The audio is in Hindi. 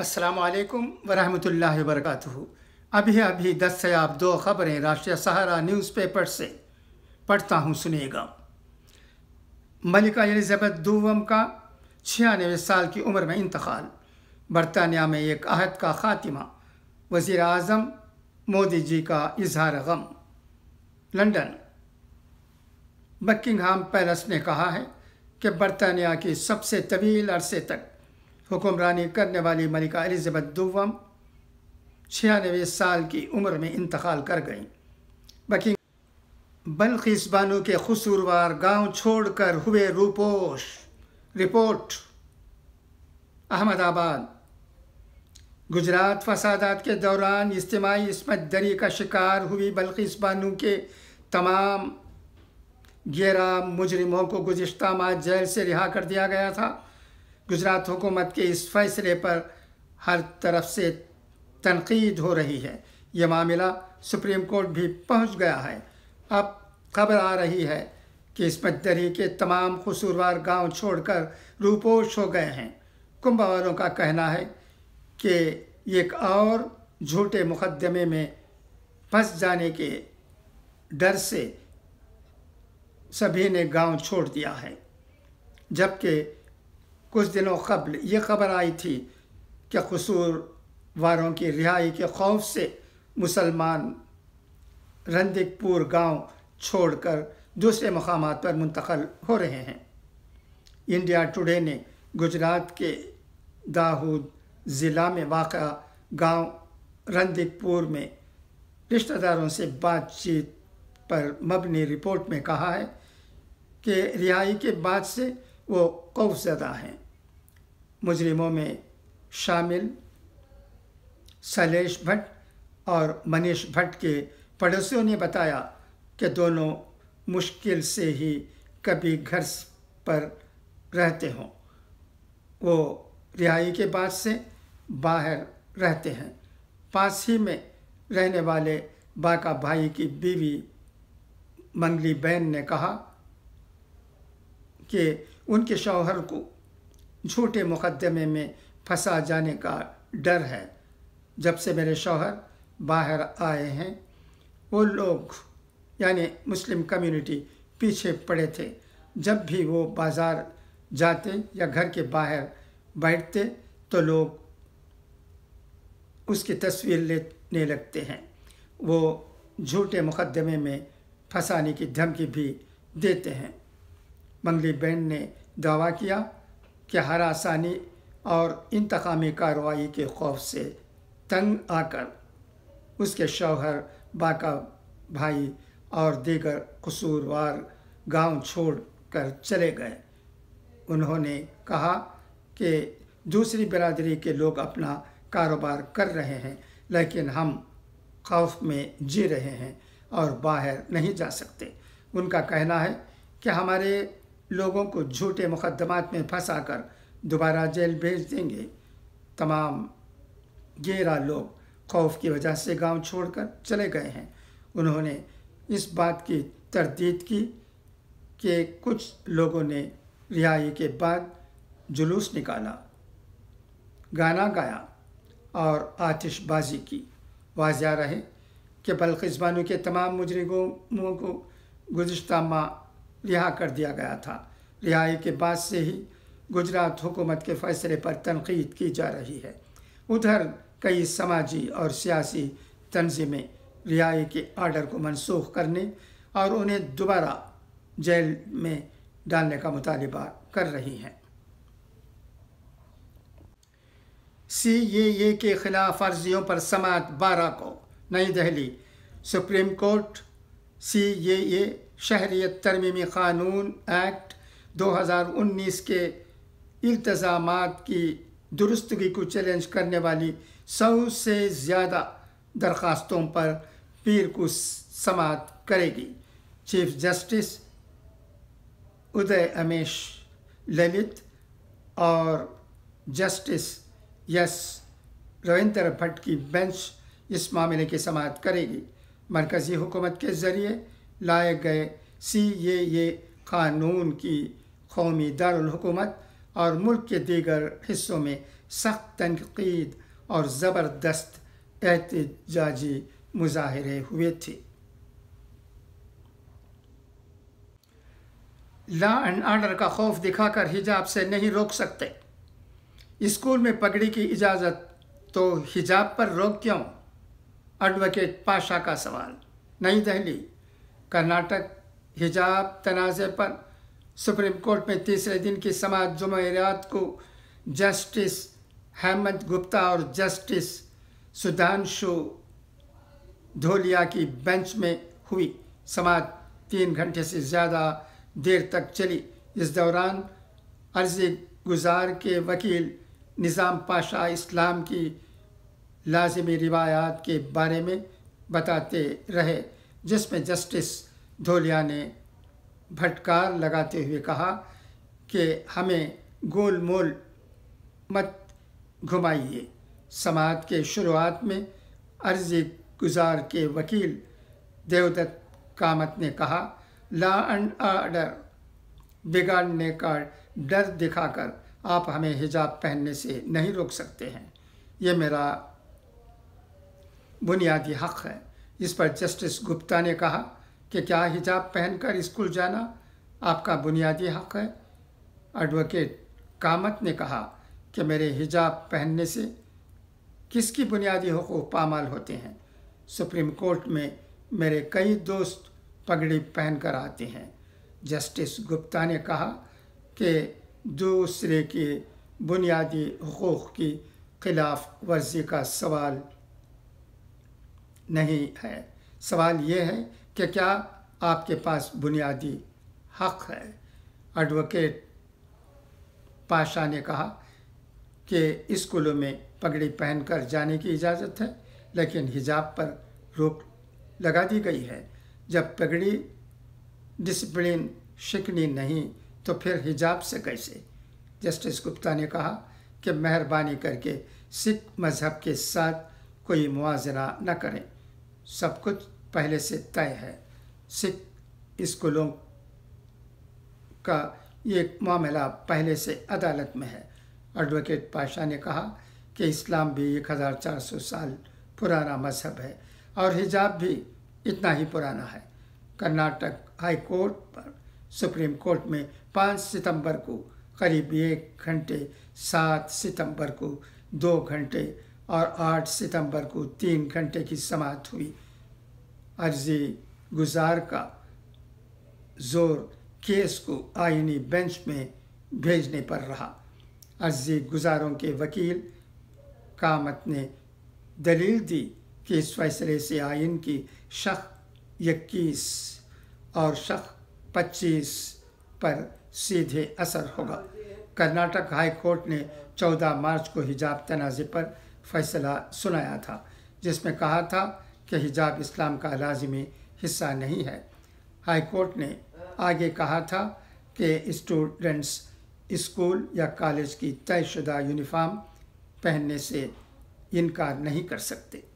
असलकम वरहमल वरक़ अभी अभी दस से आप दो खबरें राष्ट्रीय सहारा न्यूज़पेपर से पढ़ता हूँ सुनिएगा मलिका एलिजबेथ दूवम का छियानवे साल की उम्र में इंतकाल बरतानिया में एक अहद का खात्मा वज़ी अजम मोदी जी का इजहार गम लंडन बकिंगहाम पैलेस ने कहा है कि बरतानिया की सबसे तवील अरसे तक हुक्मरानी करने वाली मलिका एलिज़बत दुवम छियानवे साल की उम्र में इंतकाल कर गईं बकिंग बल्खिस बानू के कसूरवार गांव छोड़कर हुए रूपोश रिपोर्ट अहमदाबाद गुजरात फसादात के दौरान इज्तमाही इसमत दरी का शिकार हुई बल्खिस बानू के तमाम गैरा मुजरिमों को गुज्त माह जेल से रिहा कर दिया गया था गुजरात हुकूमत के इस फैसले पर हर तरफ से तनकीद हो रही है यह मामला सुप्रीम कोर्ट भी पहुंच गया है अब खबर आ रही है कि इस दरी के तमाम कसूरवार गांव छोड़कर रूपोश हो गए हैं कुंभ वालों का कहना है कि एक और झूठे मुकदमे में फंस जाने के डर से सभी ने गांव छोड़ दिया है जबकि कुछ दिनों कबल ये खबर आई थी कि कसूरवारों की रिहाई के खौफ से मुसलमान रंदिकपुर गांव छोड़कर दूसरे मकाम पर मुंतकल हो रहे हैं इंडिया टुडे ने गुजरात के दाहूद ज़िला में वाक़ गांव रंदिकपुर में रिश्तेदारों से बातचीत पर मबनी रिपोर्ट में कहा है कि रिहाई के बाद से वो खौफजदा हैं मुजरिमों में शामिल शैलेश भट्ट और मनीष भट्ट के पड़ोसियों ने बताया कि दोनों मुश्किल से ही कभी घर पर रहते हों वो रिहाई के बाद से बाहर रहते हैं पास ही में रहने वाले बाका भाई की बीवी मंगली बहन ने कहा कि उनके शौहर को झूठे मुकदमे में फंसा जाने का डर है जब से मेरे शौहर बाहर आए हैं वो लोग यानी मुस्लिम कम्युनिटी पीछे पड़े थे जब भी वो बाज़ार जाते या घर के बाहर बैठते तो लोग उसकी तस्वीर लेने लगते हैं वो झूठे मुकदमे में फंसाने की धमकी भी देते हैं मंगली बहन ने दावा किया कि हरासानी और इंतकामी कार्रवाई के खौफ से तंग आकर उसके शौहर बाका भाई और दीगर कसूरवार गांव छोड़कर चले गए उन्होंने कहा कि दूसरी बिरादरी के लोग अपना कारोबार कर रहे हैं लेकिन हम खौफ में जी रहे हैं और बाहर नहीं जा सकते उनका कहना है कि हमारे लोगों को झूठे मुकदमात में फंसाकर दोबारा जेल भेज देंगे तमाम गेरा लोग खौफ की वजह से गांव छोड़कर चले गए हैं उन्होंने इस बात की तरदीद की कि कुछ लोगों ने रिहाई के बाद जुलूस निकाला गाना गाया और आतिशबाजी की वाजिया रहे कि बल्कि जबानों के तमाम मुजरिमों को गुज्त माह रिहा कर दिया गया था रिहाई के बाद से ही गुजरात हुकूमत के फैसले पर तनकीद की जा रही है उधर कई समाजी और सियासी तंजीमें रिहाई के आर्डर को मनसूख करने और उन्हें दोबारा जेल में डालने का मुतालबा कर रही हैं सी ए ए के खिलाफ अर्जियों पर समात बारह को New Delhi supreme court C A A शहरीत तरमीमी क़ानून एक्ट 2019 के इल्तजाम की दुरुस्तगी को चैलेंज करने वाली सौ से ज़्यादा दरख्वास्तों पर पीर को समात करेगी चीफ जस्टिस उदय अमेश ललित और जस्टिस यस रविंद्र भट्ट की बेंच इस मामले की समात करेगी मरकज़ी हुकूमत के ज़रिए लाए गए सी ए ए कानून की कौमी दारकूमत और मुल्क के दीगर हिस्सों में सख्त तनकीद और ज़बरदस्त एहतजाजी मुजाहरे हुए थे ला एंड आर्डर का खौफ दिखाकर हिजाब से नहीं रोक सकते स्कूल में पगड़ी की इजाज़त तो हिजाब पर रोक क्यों एडवोकेट पाशा का सवाल नई दहली कर्नाटक हिजाब तनाज़े पर सुप्रीम कोर्ट में तीसरे दिन की समाज जुमेरात को जस्टिस हेमंत गुप्ता और जस्टिस सुधांशु धोलिया की बेंच में हुई समाज तीन घंटे से ज़्यादा देर तक चली इस दौरान अर्जी गुजार के वकील निज़ाम पाशा इस्लाम की लाजमी रिवायात के बारे में बताते रहे जिसमें जस्टिस धोलिया ने भटकार लगाते हुए कहा कि हमें गोल मोल मत घुमाइए समाज के शुरुआत में अर्जी गुजार के वकील देवदत्त कामत ने कहा ला एंड आर्डर बिगाड़ने का डर दिखाकर आप हमें हिजाब पहनने से नहीं रोक सकते हैं ये मेरा बुनियादी हक़ है इस पर जस्टिस गुप्ता ने कहा कि क्या हिजाब पहनकर स्कूल जाना आपका बुनियादी हक है एडवोकेट कामत ने कहा कि मेरे हिजाब पहनने से किसकी बुनियादी हकूक़ पामाल होते हैं सुप्रीम कोर्ट में मेरे कई दोस्त पगड़ी पहन कर आते हैं जस्टिस गुप्ता ने कहा कि दूसरे के बुनियादी हकूक़ की खिलाफ वर्जी का सवाल नहीं है सवाल ये है कि क्या आपके पास बुनियादी हक है एडवोकेट पाशा ने कहा कि स्कूलों में पगड़ी पहनकर जाने की इजाज़त है लेकिन हिजाब पर रोक लगा दी गई है जब पगड़ी डिसिप्लिन शिकनी नहीं तो फिर हिजाब से कैसे जस्टिस गुप्ता ने कहा कि मेहरबानी करके सिख मज़हब के साथ कोई मुआजरा न करें सब कुछ पहले से तय है सिख स्कूलों का ये मामला पहले से अदालत में है एडवोकेट पाशा ने कहा कि इस्लाम भी 1400 साल पुराना मजहब है और हिजाब भी इतना ही पुराना है कर्नाटक हाई कोर्ट पर सुप्रीम कोर्ट में 5 सितंबर को करीब एक घंटे 7 सितंबर को दो घंटे और 8 सितंबर को तीन घंटे की समाप्त हुई अर्जी गुजार का जोर केस को आइनी बेंच में भेजने पर रहा अर्जी गुजारों के वकील कामत ने दलील दी कि इस फैसले से आयन की शख इक्कीस और शख पच्चीस पर सीधे असर होगा कर्नाटक हाई कोर्ट ने 14 मार्च को हिजाब तनाज़े पर फैसला सुनाया था जिसमें कहा था कि हिजाब इस्लाम का लाजमी हिस्सा नहीं है हाई कोर्ट ने आगे कहा था कि स्टूडेंट्स स्कूल या कॉलेज की तयशुदा यूनिफॉर्म पहनने से इनकार नहीं कर सकते